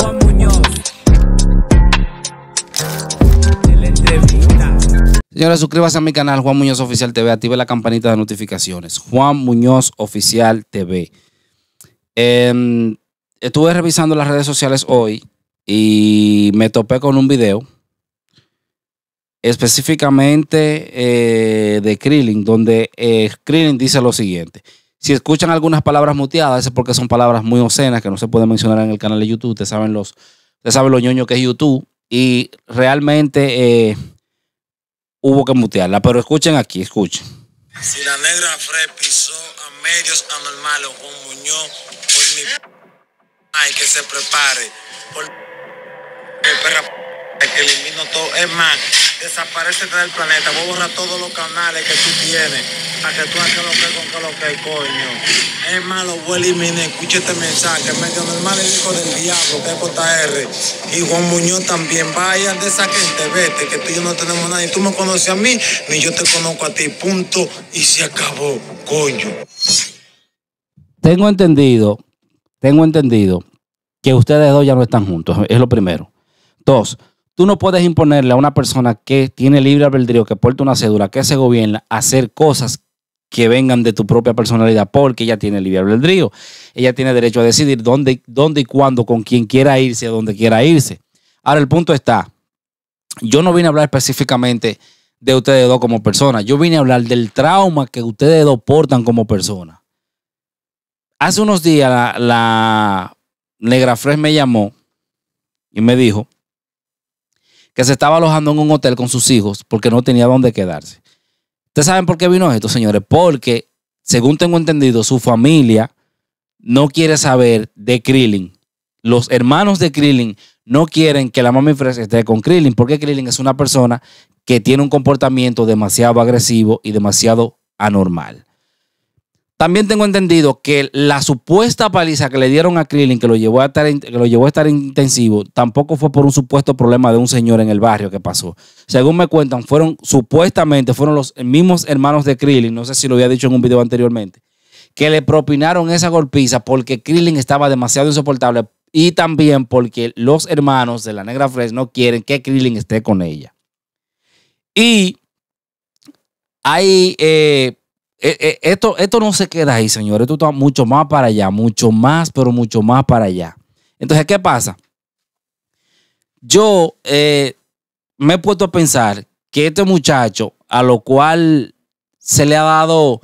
Juan Muñoz. De la entrevista. Señores, suscríbase a mi canal Juan Muñoz Oficial TV. Active la campanita de notificaciones. Juan Muñoz Oficial TV. Em, estuve revisando las redes sociales hoy y me topé con un video específicamente eh, de Krillin, donde eh, Krilling dice lo siguiente. Si escuchan algunas palabras muteadas, es porque son palabras muy obscenas que no se pueden mencionar en el canal de YouTube. Ustedes saben los, ustedes saben los ñoños que es YouTube. Y realmente eh, hubo que mutearla. Pero escuchen aquí, escuchen. Si la negra Fred pisó a medios anormales con Muñoz, por mi... Ay, que se prepare. Por... El perra que elimino todo. Es más, desaparece del planeta. Voy a borrar todos los canales que tú tienes. A que tú hagas lo que con que lo que coño. Es malo, voy a eliminar escucha este mensaje. Medio normal el hijo del diablo, que es JR. Y Juan Muñoz también. Vaya de esa gente, vete, que tú y yo no tenemos nada. y tú me conoces a mí, ni yo te conozco a ti. Punto. Y se acabó, coño. Tengo entendido, tengo entendido que ustedes dos ya no están juntos. Es lo primero. Dos, Tú no puedes imponerle a una persona que tiene libre albedrío, que porta una cédula, que se gobierna, hacer cosas que vengan de tu propia personalidad, porque ella tiene el libre albedrío. Ella tiene derecho a decidir dónde, dónde y cuándo, con quién quiera irse, a dónde quiera irse. Ahora, el punto está, yo no vine a hablar específicamente de ustedes dos como personas, yo vine a hablar del trauma que ustedes dos portan como personas. Hace unos días la, la Negra Fresh me llamó y me dijo que se estaba alojando en un hotel con sus hijos porque no tenía dónde quedarse. ¿Ustedes saben por qué vino esto, señores? Porque, según tengo entendido, su familia no quiere saber de Krillin. Los hermanos de Krillin no quieren que la mami esté con Krillin, porque Krillin es una persona que tiene un comportamiento demasiado agresivo y demasiado anormal. También tengo entendido que la supuesta paliza que le dieron a Krillin, que lo llevó a estar, lo llevó a estar intensivo, tampoco fue por un supuesto problema de un señor en el barrio que pasó. Según me cuentan, fueron supuestamente, fueron los mismos hermanos de Krillin, no sé si lo había dicho en un video anteriormente, que le propinaron esa golpiza porque Krillin estaba demasiado insoportable y también porque los hermanos de la Negra Fresh no quieren que Krillin esté con ella. Y hay... Eh, eh, esto, esto no se queda ahí, señores. Esto está mucho más para allá, mucho más, pero mucho más para allá. Entonces, ¿qué pasa? Yo eh, me he puesto a pensar que este muchacho, a lo cual se le ha dado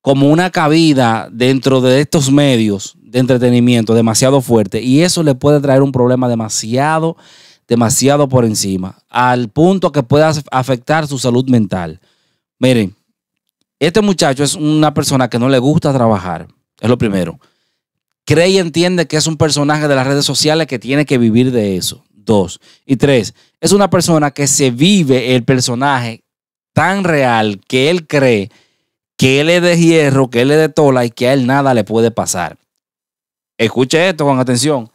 como una cabida dentro de estos medios de entretenimiento demasiado fuerte, y eso le puede traer un problema demasiado, demasiado por encima, al punto que pueda afectar su salud mental. Miren, este muchacho es una persona que no le gusta trabajar, es lo primero. Cree y entiende que es un personaje de las redes sociales que tiene que vivir de eso. Dos. Y tres, es una persona que se vive el personaje tan real que él cree que él es de hierro, que él es de tola y que a él nada le puede pasar. Escuche esto con atención.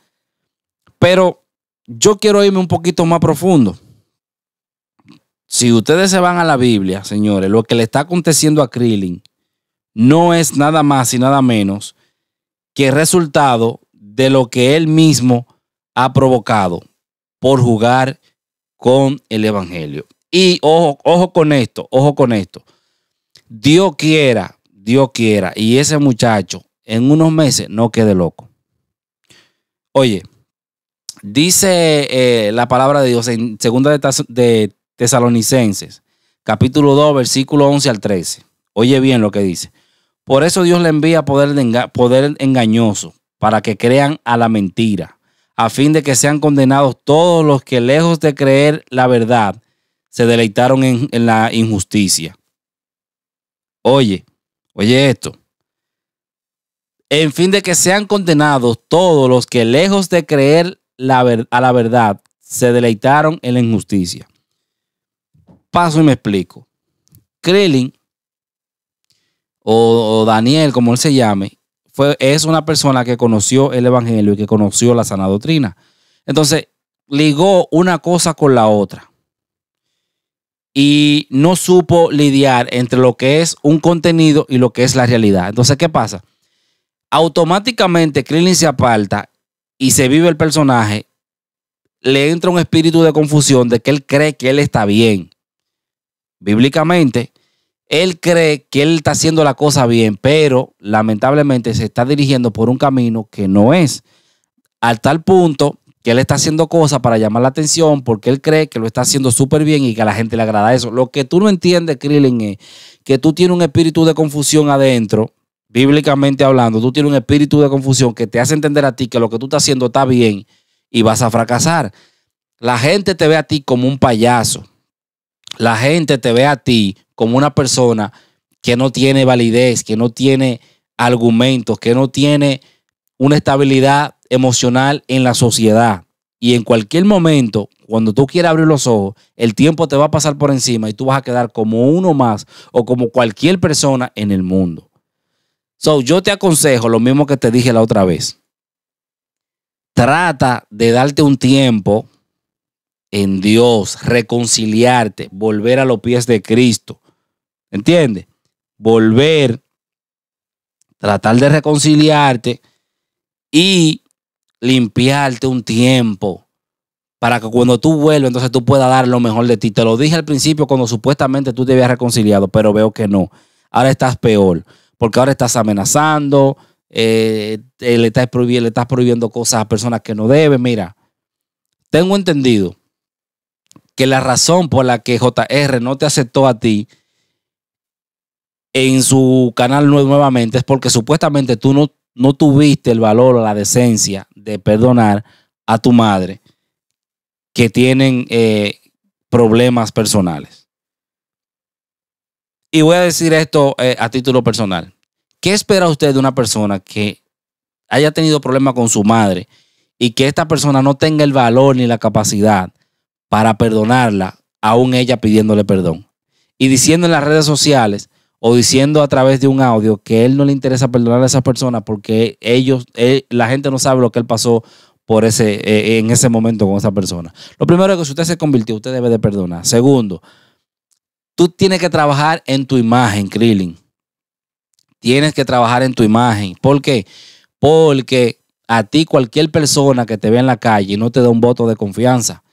Pero yo quiero irme un poquito más profundo. Si ustedes se van a la Biblia, señores, lo que le está aconteciendo a Krillin no es nada más y nada menos que resultado de lo que él mismo ha provocado por jugar con el Evangelio. Y ojo, ojo con esto, ojo con esto. Dios quiera, Dios quiera, y ese muchacho en unos meses no quede loco. Oye, dice eh, la palabra de Dios en segunda de, de Tesalonicenses, capítulo 2, versículo 11 al 13. Oye bien lo que dice. Por eso Dios le envía poder, poder engañoso para que crean a la mentira, a fin de que sean condenados todos los que lejos de creer la verdad, se deleitaron en, la injusticia. Oye, oye esto. En fin de que sean condenados todos los que lejos de creer a la verdad, se deleitaron en la injusticia paso y me explico. Krillin o, Daniel, como él se llame, fue, es una persona que conoció el Evangelio y que conoció la sana doctrina. Entonces, ligó una cosa con la otra y no supo lidiar entre lo que es un contenido y lo que es la realidad. Entonces, ¿qué pasa? Automáticamente Krillin se aparta y se vive el personaje, le entra un espíritu de confusión de que él cree que él está bien bíblicamente, él cree que él está haciendo la cosa bien, pero lamentablemente se está dirigiendo por un camino que no es. Al tal punto que él está haciendo cosas para llamar la atención porque él cree que lo está haciendo súper bien y que a la gente le agrada eso. Lo que tú no entiendes, Krillin, es que tú tienes un espíritu de confusión adentro, bíblicamente hablando, tú tienes un espíritu de confusión que te hace entender a ti que lo que tú estás haciendo está bien y vas a fracasar. La gente te ve a ti como un payaso la gente te ve a ti como una persona que no tiene validez, que no tiene argumentos, que no tiene una estabilidad emocional en la sociedad. Y en cualquier momento, cuando tú quieras abrir los ojos, el tiempo te va a pasar por encima y tú vas a quedar como uno más o como cualquier persona en el mundo. So, yo te aconsejo lo mismo que te dije la otra vez. Trata de darte un tiempo en Dios, reconciliarte, volver a los pies de Cristo. ¿Entiendes? Volver, tratar de reconciliarte y limpiarte un tiempo para que cuando tú vuelvas, entonces tú puedas dar lo mejor de ti. Te lo dije al principio cuando supuestamente tú te habías reconciliado, pero veo que no. Ahora estás peor, porque ahora estás amenazando, eh, eh, le, le, estás prohibiendo, cosas a personas que no deben. Mira, tengo entendido que la razón por la que JR no te aceptó a ti en su canal nuevamente es porque supuestamente tú no, no tuviste el valor o la decencia de perdonar a tu madre que tienen eh, problemas personales. Y voy a decir esto eh, a título personal. ¿Qué espera usted de una persona que haya tenido problemas con su madre y que esta persona no tenga el valor ni la capacidad para perdonarla, aún ella pidiéndole perdón. Y diciendo en las redes sociales o diciendo a través de un audio que él no le interesa perdonar a esa persona porque ellos, eh, la gente no sabe lo que él pasó por ese, eh, en ese momento con esa persona. Lo primero es que si usted se convirtió, usted debe de perdonar. Segundo, tú tienes que trabajar en tu imagen, Krillin. Tienes que trabajar en tu imagen. ¿Por qué? Porque a ti cualquier persona que te vea en la calle no te da un voto de confianza.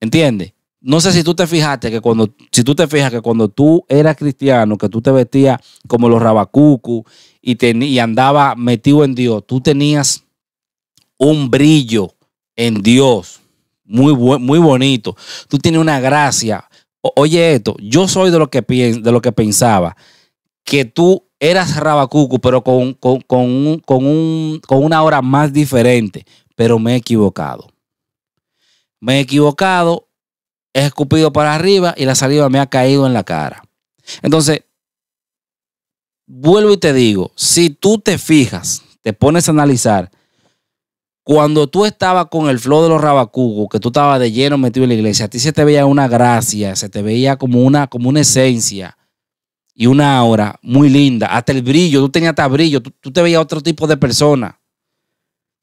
¿Entiendes? No sé si tú te fijaste que cuando, si tú te fijas que cuando tú eras cristiano, que tú te vestías como los rabacucu y, andabas y andaba metido en Dios, tú tenías un brillo en Dios muy, muy bonito. Tú tienes una gracia. oye esto, yo soy de lo que, de lo que pensaba, que tú eras rabacucu, pero con, con una hora más diferente, pero me he equivocado me he equivocado, he escupido para arriba y la saliva me ha caído en la cara. Entonces, vuelvo y te digo, si tú te fijas, te pones a analizar, cuando tú estabas con el flow de los rabacugos, que tú estabas de lleno metido en la iglesia, a ti se te veía una gracia, se te veía como una, como una esencia y una aura muy linda, hasta el brillo, tú tenías hasta brillo, tú, tú te veías otro tipo de persona.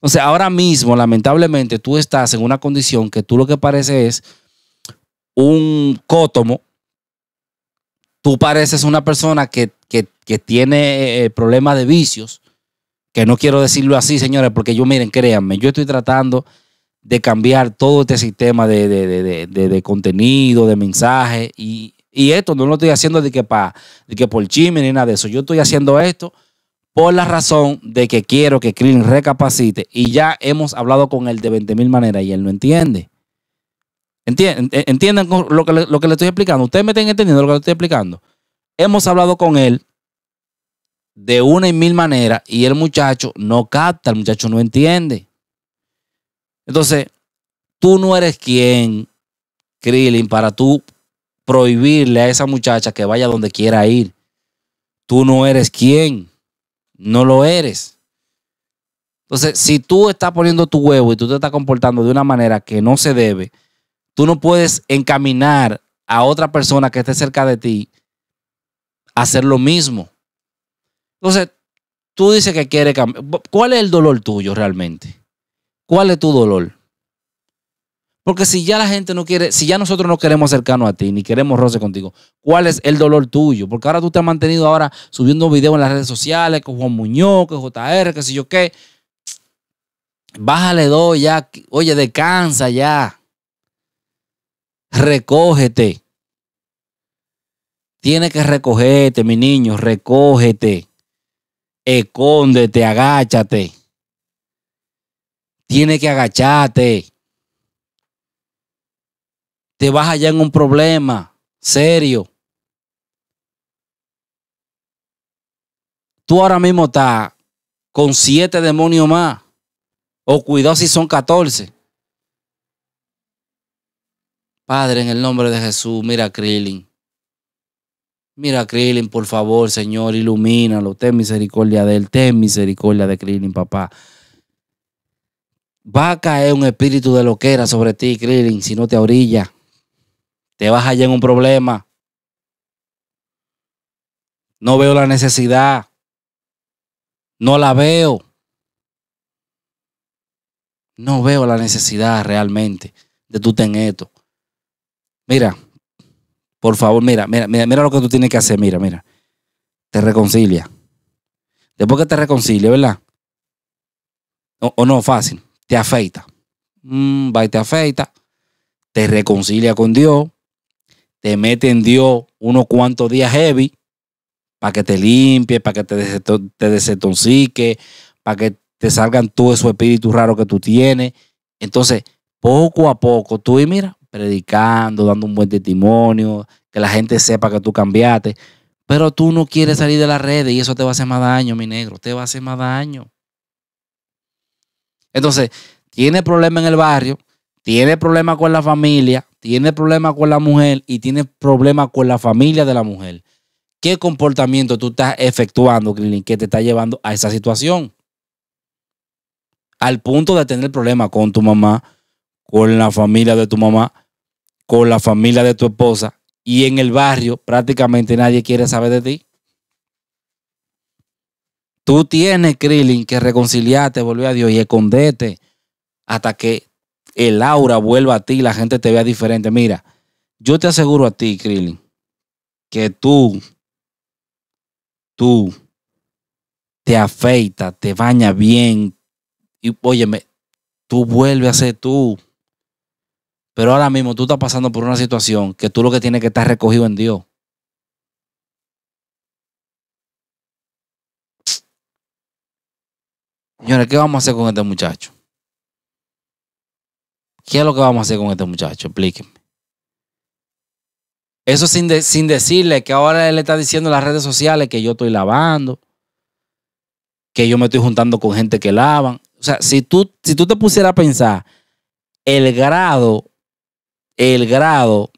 Entonces, ahora mismo, lamentablemente, tú estás en una condición que tú lo que parece es un cótomo. Tú pareces una persona que, tiene eh, problemas de vicios, que no quiero decirlo así, señores, porque yo, miren, créanme, yo estoy tratando de cambiar todo este sistema de, contenido, de mensaje, y, esto no lo estoy haciendo de que, pa, de que por chisme ni nada de eso. Yo estoy haciendo esto por la razón de que quiero que Krillin recapacite y ya hemos hablado con él de 20 mil maneras y él no entiende. Entienden, entiendan lo que, le, lo que le estoy explicando. Ustedes me están entendiendo lo que le estoy explicando. Hemos hablado con él de una y mil maneras y el muchacho no capta, el muchacho no entiende. Entonces, tú no eres quien, Krillin, para tú prohibirle a esa muchacha que vaya donde quiera ir. Tú no eres quien. No lo eres. Entonces, si tú estás poniendo tu huevo y tú te estás comportando de una manera que no se debe, tú no puedes encaminar a otra persona que esté cerca de ti a hacer lo mismo. Entonces, tú dices que quieres cambiar. ¿Cuál es el dolor tuyo realmente? ¿Cuál es tu dolor? Porque si ya la gente no quiere, si ya nosotros no queremos acercarnos a ti, ni queremos roce contigo, ¿cuál es el dolor tuyo? Porque ahora tú te has mantenido ahora subiendo videos en las redes sociales, con Juan Muñoz, con JR, que sé yo qué. Bájale dos ya. Oye, descansa ya. Recógete. tiene que recogerte, mi niño, recógete. Escóndete, agáchate. tiene que agacharte te vas allá en un problema serio. Tú ahora mismo estás con siete demonios más. O cuidado si son catorce. Padre, en el nombre de Jesús, mira a Krillin. Mira a Krillin, por favor, Señor, ilumínalo. Ten misericordia de él, ten misericordia de Krillin, papá. Va a caer un espíritu de loquera sobre ti, Krillin, si no te orilla te vas allá en un problema. No veo la necesidad. No la veo. No veo la necesidad realmente de tú ten esto. Mira, por favor, mira, mira, mira, mira lo que tú tienes que hacer. Mira, mira. Te reconcilia. Después que te reconcilia, ¿verdad? O, no, fácil. Te afeita. Mm, va y te afeita. Te reconcilia con Dios te mete en Dios unos cuantos días heavy para que te limpie, para que te, te para que te salgan todos esos espíritus raros que tú tienes. Entonces, poco a poco, tú y mira, predicando, dando un buen testimonio, que la gente sepa que tú cambiaste, pero tú no quieres salir de la red y eso te va a hacer más daño, mi negro, te va a hacer más daño. Entonces, tiene problemas en el barrio, tiene problemas con la familia, tiene problemas con la mujer y tiene problemas con la familia de la mujer. ¿Qué comportamiento tú estás efectuando, Krillin, que te está llevando a esa situación? Al punto de tener problemas con tu mamá, con la familia de tu mamá, con la familia de tu esposa y en el barrio prácticamente nadie quiere saber de ti. Tú tienes, Krillin, que reconciliarte, volver a Dios y esconderte hasta que el aura vuelva a ti la gente te vea diferente. Mira, yo te aseguro a ti, Krillin, que tú, tú, te afeitas, te bañas bien. Y óyeme, tú vuelves a ser tú. Pero ahora mismo tú estás pasando por una situación que tú lo que tienes que estar recogido en Dios. Señores, ¿qué vamos a hacer con este muchacho? ¿Qué es lo que vamos a hacer con este muchacho? Explíqueme. Eso sin, sin decirle que ahora él está diciendo en las redes sociales que yo estoy lavando, que yo me estoy juntando con gente que lavan. O sea, si tú, si tú te pusieras a pensar el grado, el grado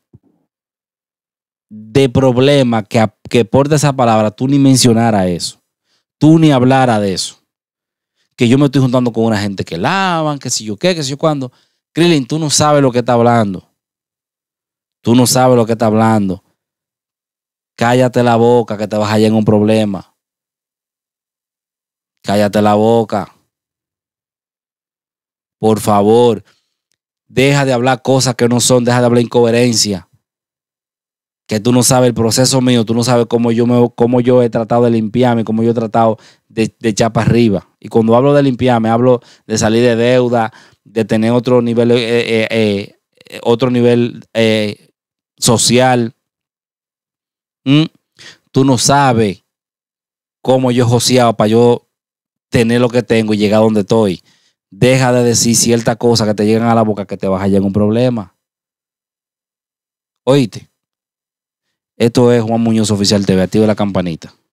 de problema que, que porta esa palabra, tú ni mencionara eso. Tú ni hablara de eso. Que yo me estoy juntando con una gente que lavan, que si yo qué, que si yo cuándo. Krillin, tú no sabes lo que está hablando. Tú no sabes lo que está hablando. Cállate la boca que te vas a hallar en un problema. Cállate la boca. Por favor, deja de hablar cosas que no son, deja de hablar incoherencia. Que tú no sabes el proceso mío, tú no sabes cómo yo, yo he tratado de limpiarme, cómo yo he tratado de, de echar para arriba. Y cuando hablo de limpiarme, hablo de salir de deuda, de tener otro nivel, eh, eh, eh, otro nivel social. ¿Mm? Tú no sabes cómo yo joseaba para yo tener lo que tengo y llegar a donde estoy. Deja de decir ciertas cosas que te llegan a la boca que te vas a llegar un problema. Oíste. Esto es Juan Muñoz Oficial TV. Activa la campanita.